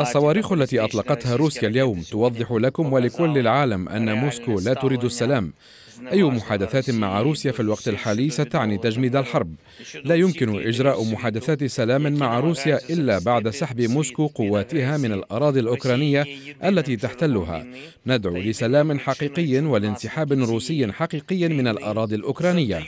الصواريخ التي أطلقتها روسيا اليوم توضح لكم ولكل العالم أن موسكو لا تريد السلام أي محادثات مع روسيا في الوقت الحالي ستعني تجميد الحرب لا يمكن إجراء محادثات سلام مع روسيا إلا بعد سحب موسكو قواتها طيب، من الأراضي الأوكرانية التي تحتلها ندعو لسلام حقيقي والانسحاب روسي حقيقي من الأراضي الأوكرانية